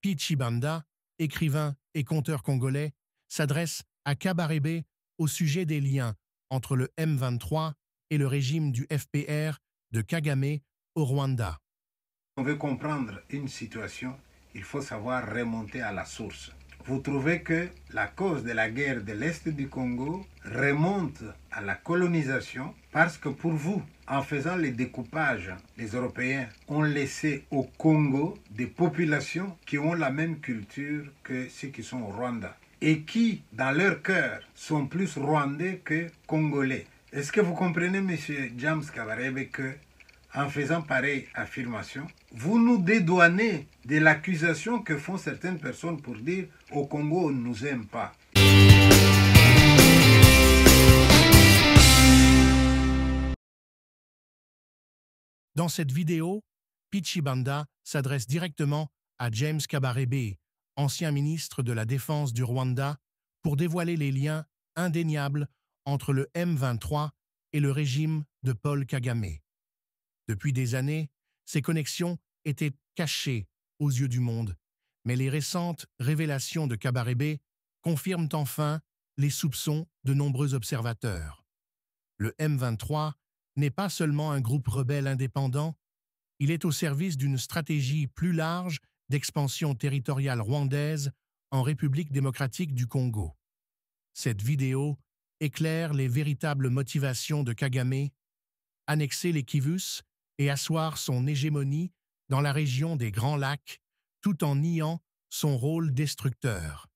Pichibanda, écrivain et conteur congolais, s'adresse à Kabarebe au sujet des liens entre le M23 et le régime du FPR de Kagame au Rwanda. On veut comprendre une situation, il faut savoir remonter à la source vous trouvez que la cause de la guerre de l'Est du Congo remonte à la colonisation parce que pour vous, en faisant les découpages, les Européens ont laissé au Congo des populations qui ont la même culture que ceux qui sont au Rwanda et qui, dans leur cœur, sont plus rwandais que congolais. Est-ce que vous comprenez, monsieur James Kabarebe, que en faisant pareille affirmation, vous nous dédouanez de l'accusation que font certaines personnes pour dire au Congo on ne nous aime pas. Dans cette vidéo, Pichibanda s'adresse directement à James Kabarebe, ancien ministre de la Défense du Rwanda, pour dévoiler les liens indéniables entre le M23 et le régime de Paul Kagame. Depuis des années, ces connexions étaient cachées aux yeux du monde, mais les récentes révélations de Kabarebe confirment enfin les soupçons de nombreux observateurs. Le M23 n'est pas seulement un groupe rebelle indépendant, il est au service d'une stratégie plus large d'expansion territoriale rwandaise en République démocratique du Congo. Cette vidéo éclaire les véritables motivations de Kagame, annexer les Kivus et asseoir son hégémonie dans la région des Grands Lacs tout en niant son rôle destructeur.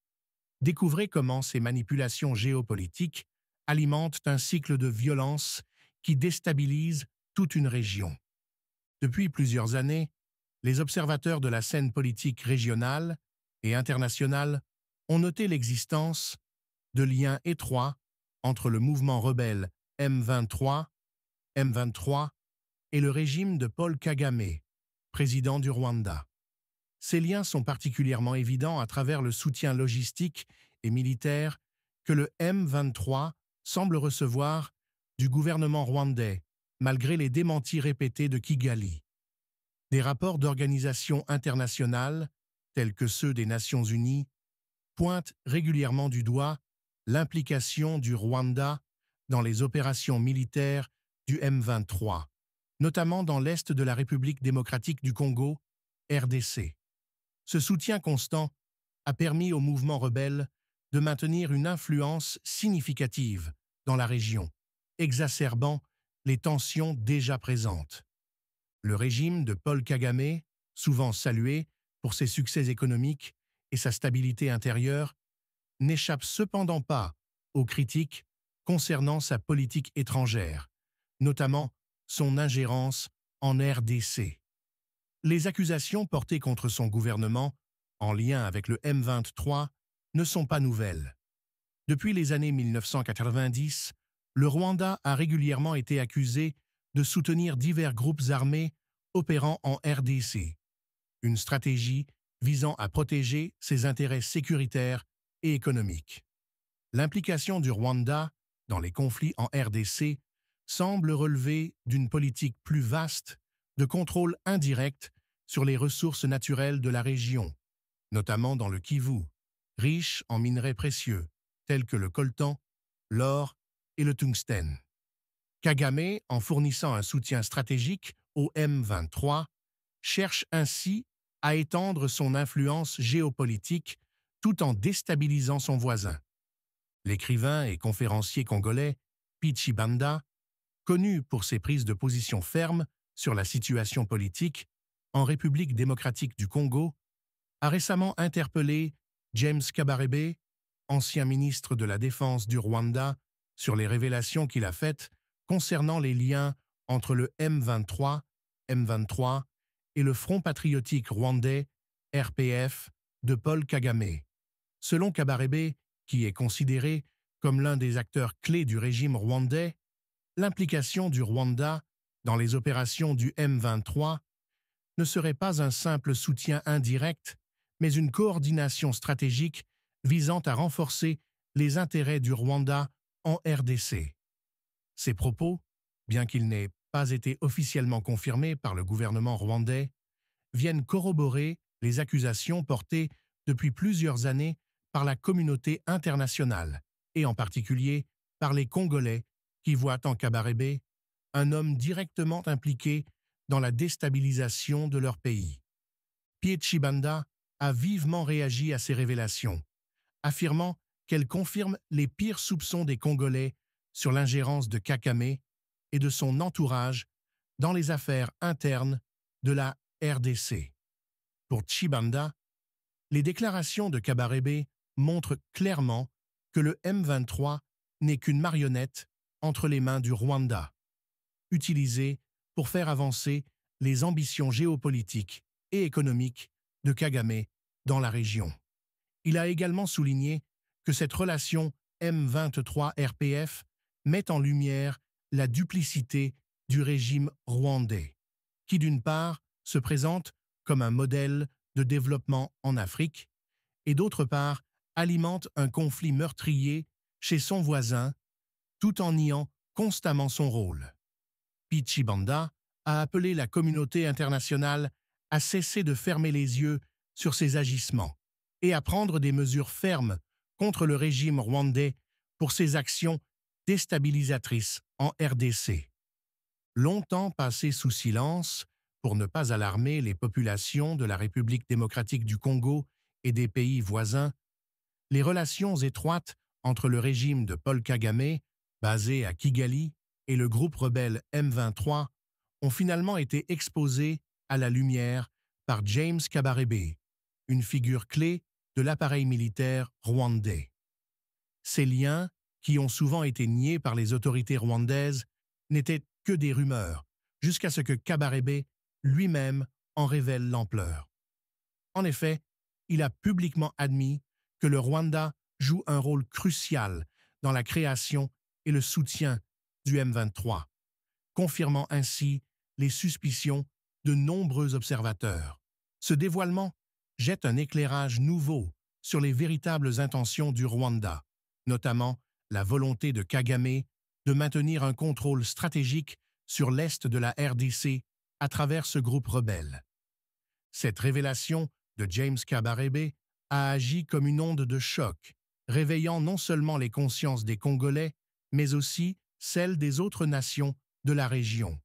Découvrez comment ces manipulations géopolitiques alimentent un cycle de violence qui déstabilise toute une région. Depuis plusieurs années, les observateurs de la scène politique régionale et internationale ont noté l'existence de liens étroits entre le mouvement rebelle M23, M23 et le régime de Paul Kagame, président du Rwanda. Ces liens sont particulièrement évidents à travers le soutien logistique et militaire que le M23 semble recevoir du gouvernement rwandais, malgré les démentis répétés de Kigali. Des rapports d'organisations internationales, tels que ceux des Nations Unies, pointent régulièrement du doigt l'implication du Rwanda dans les opérations militaires du M23 notamment dans l'Est de la République démocratique du Congo, RDC. Ce soutien constant a permis au mouvement rebelle de maintenir une influence significative dans la région, exacerbant les tensions déjà présentes. Le régime de Paul Kagame, souvent salué pour ses succès économiques et sa stabilité intérieure, n'échappe cependant pas aux critiques concernant sa politique étrangère, notamment son ingérence en RDC. Les accusations portées contre son gouvernement, en lien avec le M23, ne sont pas nouvelles. Depuis les années 1990, le Rwanda a régulièrement été accusé de soutenir divers groupes armés opérant en RDC, une stratégie visant à protéger ses intérêts sécuritaires et économiques. L'implication du Rwanda dans les conflits en RDC semble relever d'une politique plus vaste de contrôle indirect sur les ressources naturelles de la région, notamment dans le Kivu, riche en minerais précieux tels que le coltan, l'or et le tungstène. Kagame, en fournissant un soutien stratégique au M23, cherche ainsi à étendre son influence géopolitique tout en déstabilisant son voisin. L'écrivain et conférencier congolais Pichibanda connu pour ses prises de position fermes sur la situation politique en République démocratique du Congo, a récemment interpellé James Kabarebe, ancien ministre de la Défense du Rwanda, sur les révélations qu'il a faites concernant les liens entre le M23, m et le Front patriotique rwandais, RPF, de Paul Kagame. Selon Kabarebe, qui est considéré comme l'un des acteurs clés du régime rwandais, l'implication du Rwanda dans les opérations du M23 ne serait pas un simple soutien indirect, mais une coordination stratégique visant à renforcer les intérêts du Rwanda en RDC. Ces propos, bien qu'ils n'aient pas été officiellement confirmés par le gouvernement rwandais, viennent corroborer les accusations portées depuis plusieurs années par la communauté internationale, et en particulier par les Congolais qui voit en Kabarebe un homme directement impliqué dans la déstabilisation de leur pays. Pietchibanda Chibanda a vivement réagi à ces révélations, affirmant qu'elles confirment les pires soupçons des Congolais sur l'ingérence de Kakame et de son entourage dans les affaires internes de la RDC. Pour Chibanda, les déclarations de Kabarebe montrent clairement que le M23 n'est qu'une marionnette entre les mains du Rwanda, utilisé pour faire avancer les ambitions géopolitiques et économiques de Kagame dans la région. Il a également souligné que cette relation M23-RPF met en lumière la duplicité du régime rwandais, qui d'une part se présente comme un modèle de développement en Afrique et d'autre part alimente un conflit meurtrier chez son voisin tout en niant constamment son rôle. Pichibanda a appelé la communauté internationale à cesser de fermer les yeux sur ses agissements et à prendre des mesures fermes contre le régime rwandais pour ses actions déstabilisatrices en RDC. Longtemps passé sous silence pour ne pas alarmer les populations de la République démocratique du Congo et des pays voisins, les relations étroites entre le régime de Paul Kagame basé à Kigali, et le groupe rebelle M23 ont finalement été exposés à la lumière par James Kabarebe, une figure clé de l'appareil militaire rwandais. Ces liens, qui ont souvent été niés par les autorités rwandaises, n'étaient que des rumeurs, jusqu'à ce que Kabarebe lui-même en révèle l'ampleur. En effet, il a publiquement admis que le Rwanda joue un rôle crucial dans la création et le soutien du M23, confirmant ainsi les suspicions de nombreux observateurs. Ce dévoilement jette un éclairage nouveau sur les véritables intentions du Rwanda, notamment la volonté de Kagame de maintenir un contrôle stratégique sur l'est de la RDC à travers ce groupe rebelle. Cette révélation de James Kabarebe a agi comme une onde de choc, réveillant non seulement les consciences des Congolais, mais aussi celle des autres nations de la région.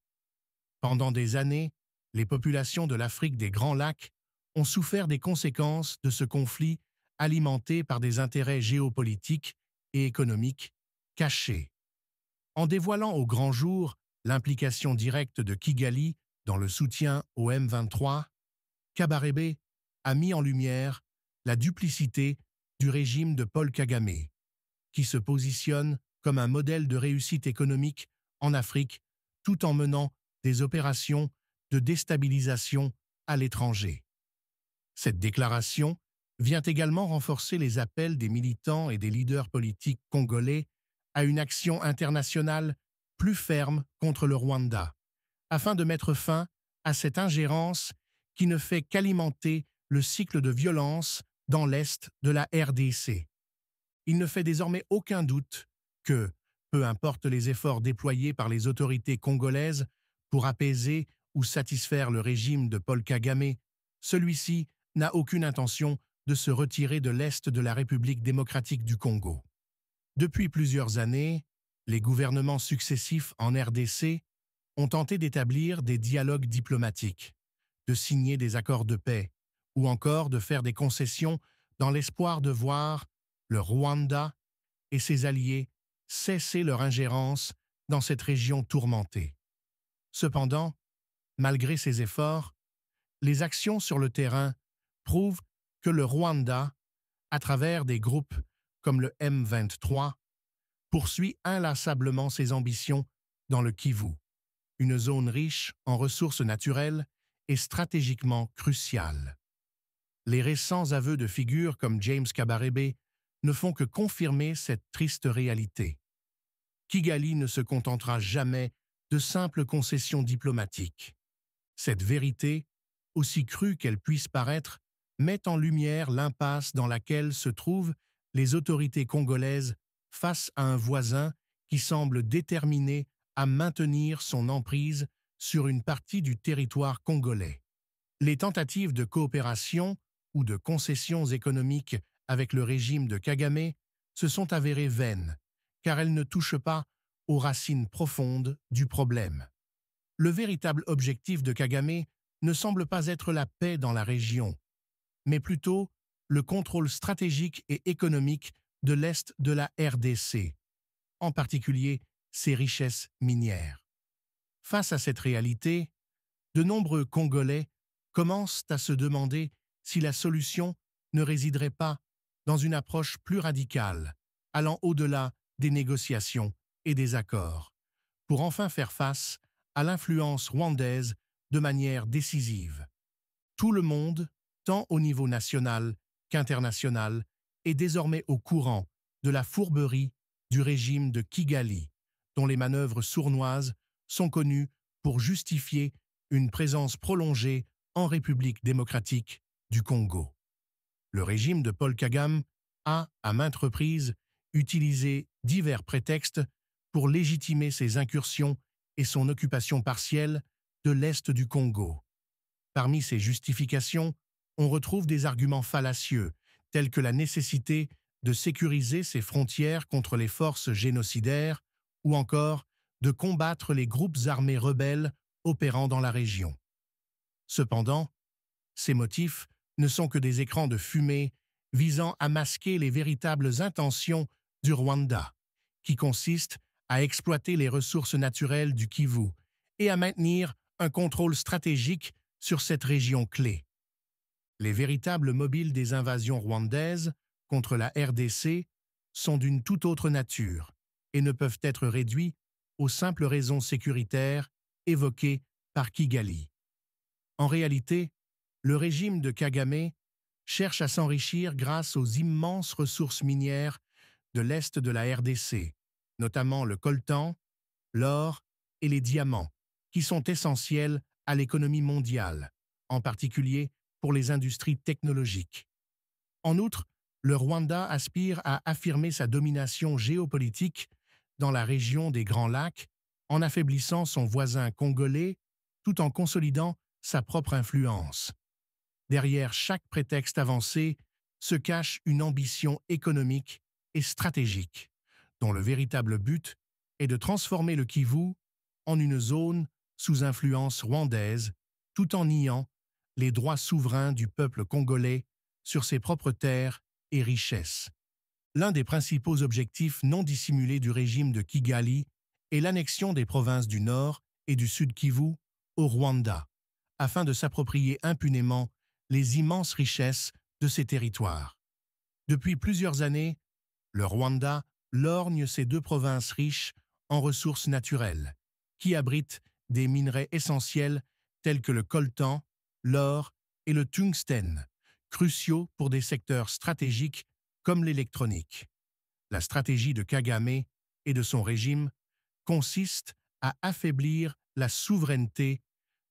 Pendant des années, les populations de l'Afrique des Grands Lacs ont souffert des conséquences de ce conflit alimenté par des intérêts géopolitiques et économiques cachés. En dévoilant au grand jour l'implication directe de Kigali dans le soutien au M23, Kabarebe a mis en lumière la duplicité du régime de Paul Kagame, qui se positionne comme un modèle de réussite économique en Afrique, tout en menant des opérations de déstabilisation à l'étranger. Cette déclaration vient également renforcer les appels des militants et des leaders politiques congolais à une action internationale plus ferme contre le Rwanda, afin de mettre fin à cette ingérence qui ne fait qu'alimenter le cycle de violence dans l'Est de la RDC. Il ne fait désormais aucun doute que, peu importe les efforts déployés par les autorités congolaises pour apaiser ou satisfaire le régime de Paul Kagame, celui-ci n'a aucune intention de se retirer de l'Est de la République démocratique du Congo. Depuis plusieurs années, les gouvernements successifs en RDC ont tenté d'établir des dialogues diplomatiques, de signer des accords de paix, ou encore de faire des concessions dans l'espoir de voir le Rwanda et ses alliés cesser leur ingérence dans cette région tourmentée. Cependant, malgré ces efforts, les actions sur le terrain prouvent que le Rwanda, à travers des groupes comme le M23, poursuit inlassablement ses ambitions dans le Kivu, une zone riche en ressources naturelles et stratégiquement cruciale. Les récents aveux de figures comme James Kabarebe ne font que confirmer cette triste réalité. Kigali ne se contentera jamais de simples concessions diplomatiques. Cette vérité, aussi crue qu'elle puisse paraître, met en lumière l'impasse dans laquelle se trouvent les autorités congolaises face à un voisin qui semble déterminé à maintenir son emprise sur une partie du territoire congolais. Les tentatives de coopération ou de concessions économiques avec le régime de Kagame se sont avérées vaines, car elle ne touche pas aux racines profondes du problème. Le véritable objectif de Kagame ne semble pas être la paix dans la région, mais plutôt le contrôle stratégique et économique de l'Est de la RDC, en particulier ses richesses minières. Face à cette réalité, de nombreux Congolais commencent à se demander si la solution ne résiderait pas dans une approche plus radicale, allant au-delà des négociations et des accords, pour enfin faire face à l'influence rwandaise de manière décisive. Tout le monde, tant au niveau national qu'international, est désormais au courant de la fourberie du régime de Kigali, dont les manœuvres sournoises sont connues pour justifier une présence prolongée en République démocratique du Congo. Le régime de Paul Kagame a, à maintes reprises, utiliser divers prétextes pour légitimer ses incursions et son occupation partielle de l'Est du Congo. Parmi ces justifications, on retrouve des arguments fallacieux, tels que la nécessité de sécuriser ses frontières contre les forces génocidaires ou encore de combattre les groupes armés rebelles opérant dans la région. Cependant, ces motifs ne sont que des écrans de fumée visant à masquer les véritables intentions du Rwanda, qui consiste à exploiter les ressources naturelles du Kivu et à maintenir un contrôle stratégique sur cette région clé. Les véritables mobiles des invasions rwandaises contre la RDC sont d'une toute autre nature et ne peuvent être réduits aux simples raisons sécuritaires évoquées par Kigali. En réalité, le régime de Kagame cherche à s'enrichir grâce aux immenses ressources minières de l'Est de la RDC, notamment le coltan, l'or et les diamants, qui sont essentiels à l'économie mondiale, en particulier pour les industries technologiques. En outre, le Rwanda aspire à affirmer sa domination géopolitique dans la région des Grands Lacs en affaiblissant son voisin congolais tout en consolidant sa propre influence. Derrière chaque prétexte avancé se cache une ambition économique et stratégique, dont le véritable but est de transformer le Kivu en une zone sous influence rwandaise, tout en niant les droits souverains du peuple congolais sur ses propres terres et richesses. L'un des principaux objectifs non dissimulés du régime de Kigali est l'annexion des provinces du Nord et du Sud Kivu au Rwanda, afin de s'approprier impunément les immenses richesses de ces territoires. Depuis plusieurs années, le Rwanda lorgne ces deux provinces riches en ressources naturelles, qui abritent des minerais essentiels tels que le coltan, l'or et le tungstène, cruciaux pour des secteurs stratégiques comme l'électronique. La stratégie de Kagame et de son régime consiste à affaiblir la souveraineté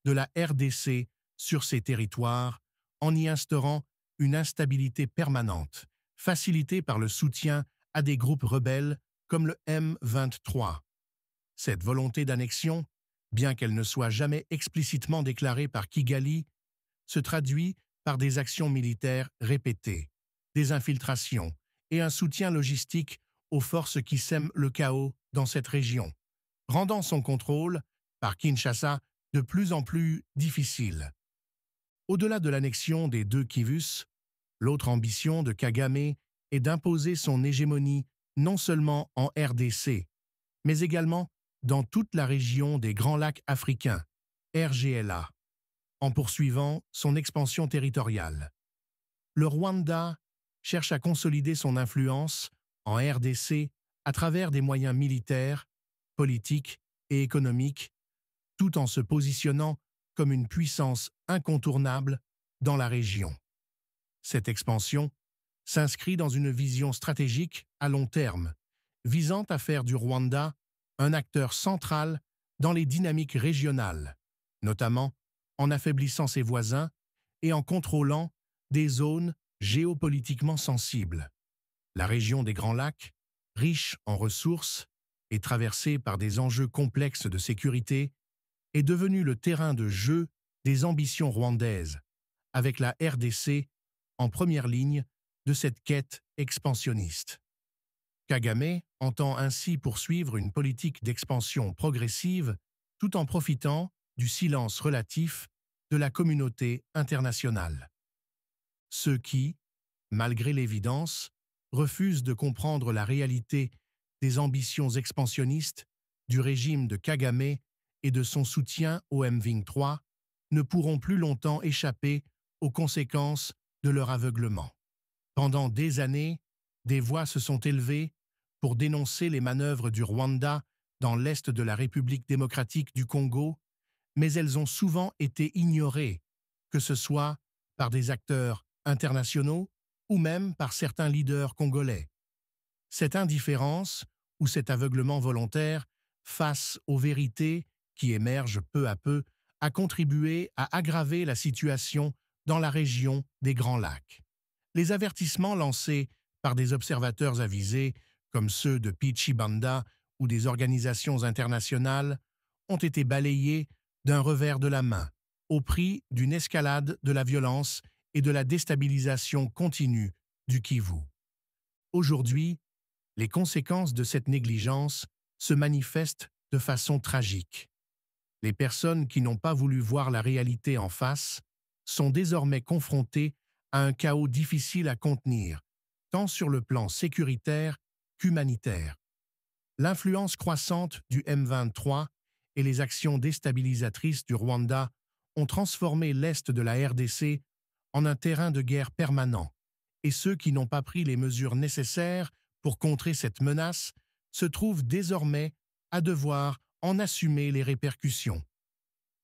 de la RDC sur ses territoires en y instaurant une instabilité permanente, facilitée par le soutien des groupes rebelles comme le M23. Cette volonté d'annexion, bien qu'elle ne soit jamais explicitement déclarée par Kigali, se traduit par des actions militaires répétées, des infiltrations et un soutien logistique aux forces qui sèment le chaos dans cette région, rendant son contrôle, par Kinshasa, de plus en plus difficile. Au-delà de l'annexion des deux Kivus, l'autre ambition de Kagame et d'imposer son hégémonie non seulement en RDC, mais également dans toute la région des Grands Lacs africains, RGLA, en poursuivant son expansion territoriale. Le Rwanda cherche à consolider son influence en RDC à travers des moyens militaires, politiques et économiques, tout en se positionnant comme une puissance incontournable dans la région. Cette expansion s'inscrit dans une vision stratégique à long terme, visant à faire du Rwanda un acteur central dans les dynamiques régionales, notamment en affaiblissant ses voisins et en contrôlant des zones géopolitiquement sensibles. La région des Grands Lacs, riche en ressources et traversée par des enjeux complexes de sécurité, est devenue le terrain de jeu des ambitions rwandaises, avec la RDC en première ligne de cette quête expansionniste. Kagame entend ainsi poursuivre une politique d'expansion progressive tout en profitant du silence relatif de la communauté internationale. Ceux qui, malgré l'évidence, refusent de comprendre la réalité des ambitions expansionnistes du régime de Kagame et de son soutien au MVing 3 ne pourront plus longtemps échapper aux conséquences de leur aveuglement. Pendant des années, des voix se sont élevées pour dénoncer les manœuvres du Rwanda dans l'est de la République démocratique du Congo, mais elles ont souvent été ignorées, que ce soit par des acteurs internationaux ou même par certains leaders congolais. Cette indifférence ou cet aveuglement volontaire face aux vérités qui émergent peu à peu a contribué à aggraver la situation dans la région des Grands Lacs les avertissements lancés par des observateurs avisés, comme ceux de Pichibanda ou des organisations internationales, ont été balayés d'un revers de la main, au prix d'une escalade de la violence et de la déstabilisation continue du Kivu. Aujourd'hui, les conséquences de cette négligence se manifestent de façon tragique. Les personnes qui n'ont pas voulu voir la réalité en face sont désormais confrontées un chaos difficile à contenir, tant sur le plan sécuritaire qu'humanitaire. L'influence croissante du M23 et les actions déstabilisatrices du Rwanda ont transformé l'Est de la RDC en un terrain de guerre permanent, et ceux qui n'ont pas pris les mesures nécessaires pour contrer cette menace se trouvent désormais à devoir en assumer les répercussions.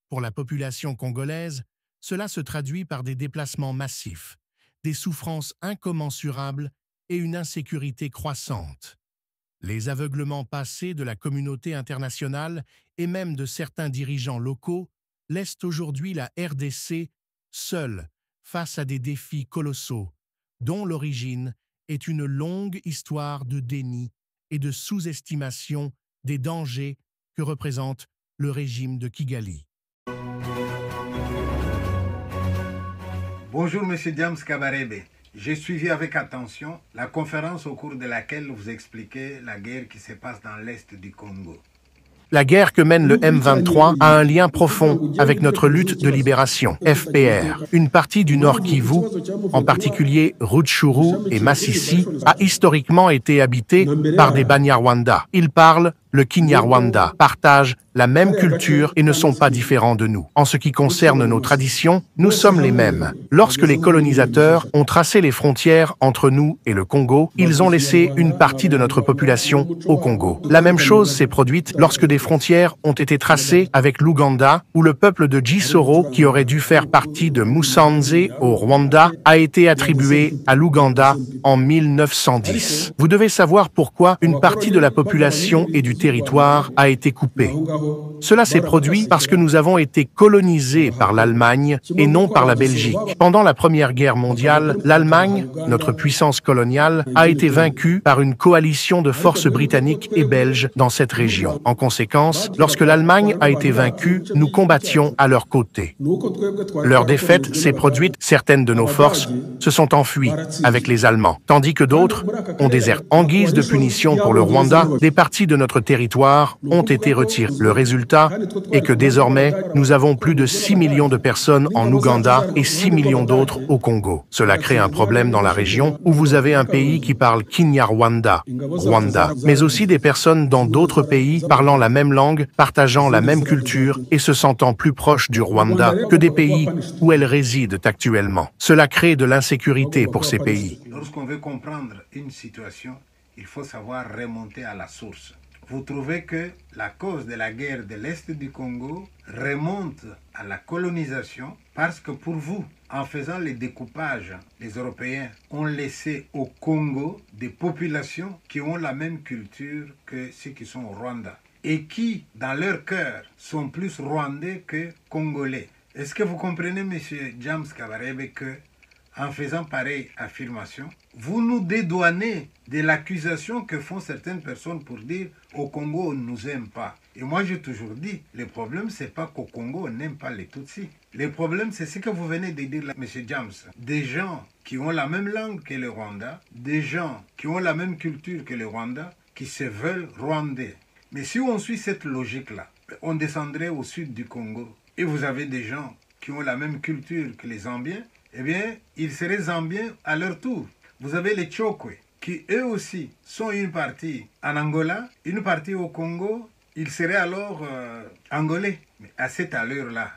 Pour la population congolaise, cela se traduit par des déplacements massifs, des souffrances incommensurables et une insécurité croissante. Les aveuglements passés de la communauté internationale et même de certains dirigeants locaux laissent aujourd'hui la RDC seule face à des défis colossaux, dont l'origine est une longue histoire de déni et de sous-estimation des dangers que représente le régime de Kigali. Bonjour Monsieur Diams Kabarebe. J'ai suivi avec attention la conférence au cours de laquelle vous expliquez la guerre qui se passe dans l'Est du Congo. La guerre que mène le M23 a un lien profond avec notre lutte de libération, FPR. Une partie du Nord Kivu, en particulier Rutshuru et Massissi, a historiquement été habitée par des Banyarwanda. Ils parlent le Kinyarwanda, partagent la même culture et ne sont pas différents de nous. En ce qui concerne nos traditions, nous sommes les mêmes. Lorsque les colonisateurs ont tracé les frontières entre nous et le Congo, ils ont laissé une partie de notre population au Congo. La même chose s'est produite lorsque des frontières ont été tracées avec l'Ouganda, où le peuple de Gisoro, qui aurait dû faire partie de Musanze au Rwanda, a été attribué à l'Ouganda en 1910. Vous devez savoir pourquoi une partie de la population et du territoire a été coupé. Cela s'est produit parce que nous avons été colonisés par l'Allemagne et non par la Belgique. Pendant la Première Guerre mondiale, l'Allemagne, notre puissance coloniale, a été vaincue par une coalition de forces britanniques et belges dans cette région. En conséquence, lorsque l'Allemagne a été vaincue, nous combattions à leur côté. Leur défaite s'est produite, certaines de nos forces se sont enfuies avec les Allemands, tandis que d'autres ont déserté. En guise de punition pour le Rwanda, des parties de notre territoire ont été retirés. Le résultat est que désormais, nous avons plus de 6 millions de personnes en Ouganda et 6 millions d'autres au Congo. Cela crée un problème dans la région où vous avez un pays qui parle Kinyarwanda, Rwanda, mais aussi des personnes dans d'autres pays parlant la même langue, partageant la même culture et se sentant plus proches du Rwanda que des pays où elles résident actuellement. Cela crée de l'insécurité pour ces pays. Lorsqu'on veut comprendre une situation, il faut savoir remonter à la source vous trouvez que la cause de la guerre de l'Est du Congo remonte à la colonisation parce que pour vous, en faisant les découpages, les Européens ont laissé au Congo des populations qui ont la même culture que ceux qui sont au Rwanda et qui, dans leur cœur, sont plus rwandais que congolais. Est-ce que vous comprenez, monsieur James Kabarebe, que en faisant pareille affirmation, vous nous dédouanez de l'accusation que font certaines personnes pour dire au Congo on ne nous aime pas. Et moi j'ai toujours dit, le problème c'est pas qu'au Congo on n'aime pas les Tutsis. Le problème c'est ce que vous venez de dire là, M. James. Des gens qui ont la même langue que le Rwanda, des gens qui ont la même culture que les Rwanda, qui se veulent rwandais. Mais si on suit cette logique-là, on descendrait au sud du Congo. Et vous avez des gens qui ont la même culture que les Zambiens, eh bien, ils seraient zambiens à leur tour. Vous avez les Tchokwe, qui eux aussi sont une partie en Angola, une partie au Congo, ils seraient alors euh, angolais. Mais à cette allure-là,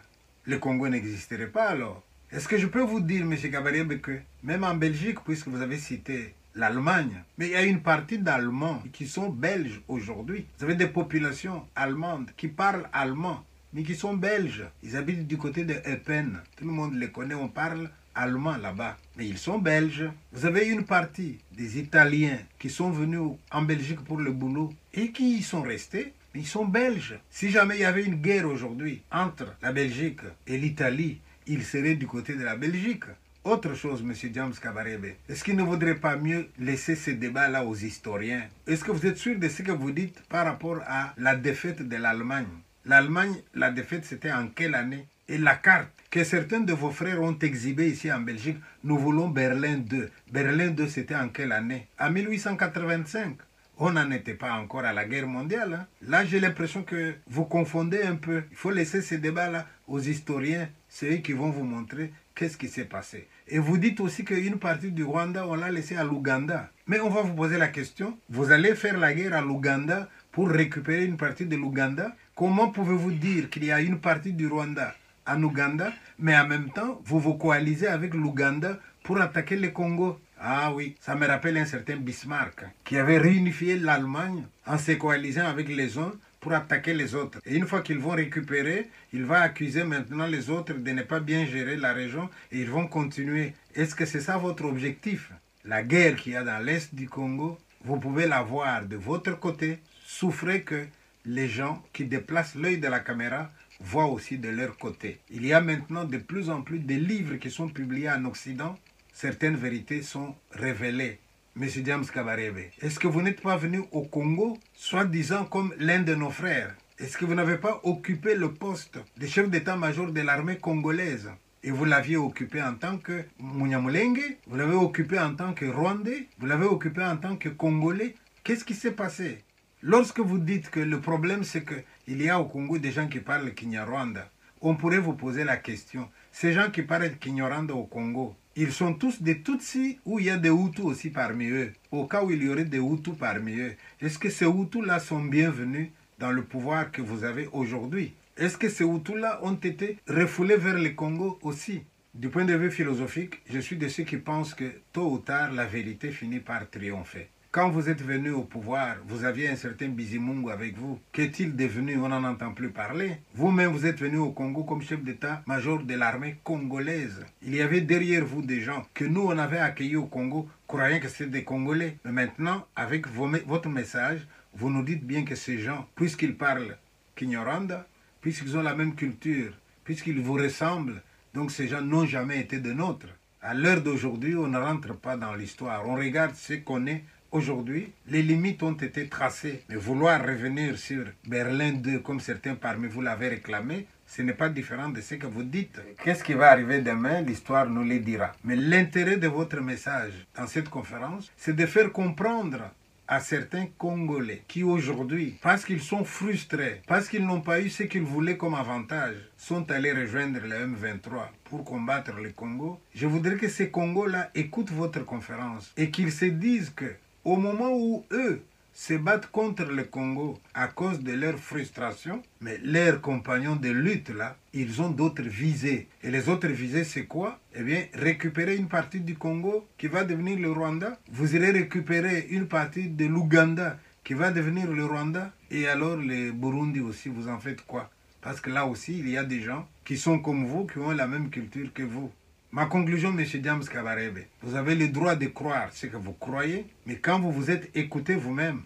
le Congo n'existerait pas alors. Est-ce que je peux vous dire, M. Gabriel que même en Belgique, puisque vous avez cité l'Allemagne, mais il y a une partie d'Allemands qui sont belges aujourd'hui. Vous avez des populations allemandes qui parlent allemand, mais qui sont belges. Ils habitent du côté de Eupen. Tout le monde les connaît, on parle allemands là-bas, mais ils sont belges. Vous avez une partie des Italiens qui sont venus en Belgique pour le boulot et qui y sont restés. Mais ils sont belges. Si jamais il y avait une guerre aujourd'hui entre la Belgique et l'Italie, ils seraient du côté de la Belgique. Autre chose, M. James Kabarebe, est-ce qu'il ne vaudrait pas mieux laisser ce débat-là aux historiens Est-ce que vous êtes sûr de ce que vous dites par rapport à la défaite de l'Allemagne L'Allemagne, la défaite, c'était en quelle année Et la carte que certains de vos frères ont exhibé ici en Belgique. Nous voulons Berlin 2. Berlin 2, c'était en quelle année En 1885. On n'en était pas encore à la guerre mondiale. Hein. Là, j'ai l'impression que vous confondez un peu. Il faut laisser ces débats-là aux historiens. ceux qui vont vous montrer qu'est-ce qui s'est passé. Et vous dites aussi qu'une partie du Rwanda, on l'a laissée à l'Ouganda. Mais on va vous poser la question. Vous allez faire la guerre à l'Ouganda pour récupérer une partie de l'Ouganda Comment pouvez-vous dire qu'il y a une partie du Rwanda en Ouganda, mais en même temps, vous vous coalisez avec l'Ouganda pour attaquer le Congo. Ah oui, ça me rappelle un certain Bismarck qui avait réunifié l'Allemagne en se coalisant avec les uns pour attaquer les autres. Et une fois qu'ils vont récupérer, il va accuser maintenant les autres de ne pas bien gérer la région et ils vont continuer. Est-ce que c'est ça votre objectif La guerre qu'il y a dans l'est du Congo, vous pouvez la voir de votre côté, souffrez que les gens qui déplacent l'œil de la caméra voient aussi de leur côté. Il y a maintenant de plus en plus de livres qui sont publiés en Occident. Certaines vérités sont révélées. Monsieur James Kabarebe, est-ce que vous n'êtes pas venu au Congo, soi-disant comme l'un de nos frères Est-ce que vous n'avez pas occupé le poste de chef d'état-major de l'armée congolaise et vous l'aviez occupé en tant que Munyamulenge, vous l'avez occupé en tant que Rwandais, vous l'avez occupé en tant que Congolais. Qu'est-ce qui s'est passé Lorsque vous dites que le problème, c'est que il y a au Congo des gens qui parlent Kinyarwanda. On pourrait vous poser la question. Ces gens qui parlent Kinyarwanda au Congo, ils sont tous des Tutsis ou il y a des Hutus aussi parmi eux. Au cas où il y aurait des Hutus parmi eux, est-ce que ces Hutus-là sont bienvenus dans le pouvoir que vous avez aujourd'hui Est-ce que ces Hutus-là ont été refoulés vers le Congo aussi Du point de vue philosophique, je suis de ceux qui pensent que tôt ou tard, la vérité finit par triompher. Quand vous êtes venu au pouvoir, vous aviez un certain Bizimungu avec vous. Qu'est-il devenu On n'en entend plus parler. Vous-même, vous êtes venu au Congo comme chef d'état-major de l'armée congolaise. Il y avait derrière vous des gens que nous, on avait accueillis au Congo, croyant que c'était des Congolais. Mais maintenant, avec votre message, vous nous dites bien que ces gens, puisqu'ils parlent Kinyoranda, puisqu'ils ont la même culture, puisqu'ils vous ressemblent, donc ces gens n'ont jamais été de nôtres. À l'heure d'aujourd'hui, on ne rentre pas dans l'histoire, on regarde ce qu'on est Aujourd'hui, les limites ont été tracées. Mais vouloir revenir sur Berlin 2, comme certains parmi vous l'avaient réclamé, ce n'est pas différent de ce que vous dites. Qu'est-ce qui va arriver demain L'histoire nous le dira. Mais l'intérêt de votre message dans cette conférence, c'est de faire comprendre à certains Congolais qui aujourd'hui, parce qu'ils sont frustrés, parce qu'ils n'ont pas eu ce qu'ils voulaient comme avantage, sont allés rejoindre le M23 pour combattre le Congo, je voudrais que ces Congos-là écoutent votre conférence et qu'ils se disent que au moment où eux se battent contre le Congo à cause de leur frustration, mais leurs compagnons de lutte, là, ils ont d'autres visées. Et les autres visées, c'est quoi Eh bien, récupérer une partie du Congo qui va devenir le Rwanda. Vous allez récupérer une partie de l'Ouganda qui va devenir le Rwanda. Et alors, le Burundi aussi, vous en faites quoi Parce que là aussi, il y a des gens qui sont comme vous, qui ont la même culture que vous. Ma conclusion, M. James Kabarebe, vous avez le droit de croire ce que vous croyez, mais quand vous vous êtes écouté vous-même,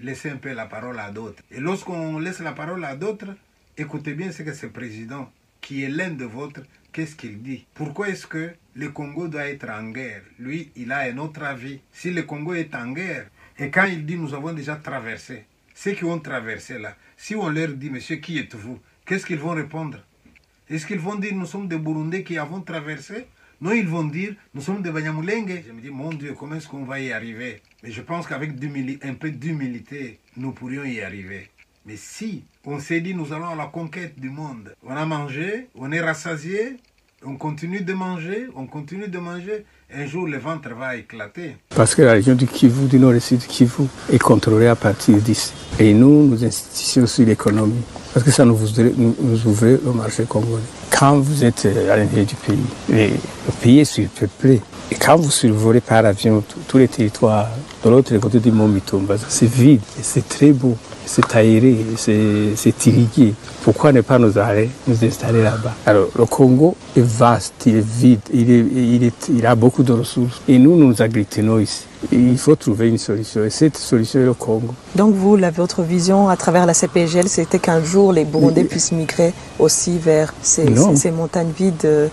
laissez un peu la parole à d'autres. Et lorsqu'on laisse la parole à d'autres, écoutez bien ce que ce président, qui est l'un de vôtres, qu'est-ce qu'il dit Pourquoi est-ce que le Congo doit être en guerre Lui, il a un autre avis. Si le Congo est en guerre, et quand il dit nous avons déjà traversé, ceux qui ont traversé là, si on leur dit, monsieur, qui êtes-vous Qu'est-ce qu'ils vont répondre est-ce qu'ils vont dire nous sommes des Burundais qui avons traversé Non, ils vont dire nous sommes des Banyamulenge. Je me dis, mon Dieu, comment est-ce qu'on va y arriver Mais je pense qu'avec un peu d'humilité, nous pourrions y arriver. Mais si on s'est dit nous allons à la conquête du monde, on a mangé, on est rassasié, on continue de manger, on continue de manger. Un jour, le ventre va éclater. Parce que la région du Kivu, du nord est du Kivu, est contrôlée à partir d'ici. Et nous, nous institutions sur l'économie. Parce que ça nous ouvre, nous marché congolais. Quand vous êtes euh, à l'intérieur du pays, le pays est surpeuplé. Et quand vous survolez par avion tous les territoires de l'autre côté du mont Mitomba, c'est vide et c'est très beau c'est aéré, c'est irrigué. Pourquoi ne pas nous aller nous installer là-bas Alors, le Congo est vaste, il est vide, il, est, il, a beaucoup de ressources. Et nous, nous ici. il faut trouver une solution. Et cette solution est le Congo. Donc, vous, la, votre vision à travers la CPGL, c'était qu'un jour, les Burundais puissent migrer aussi vers ces montagnes vides euh,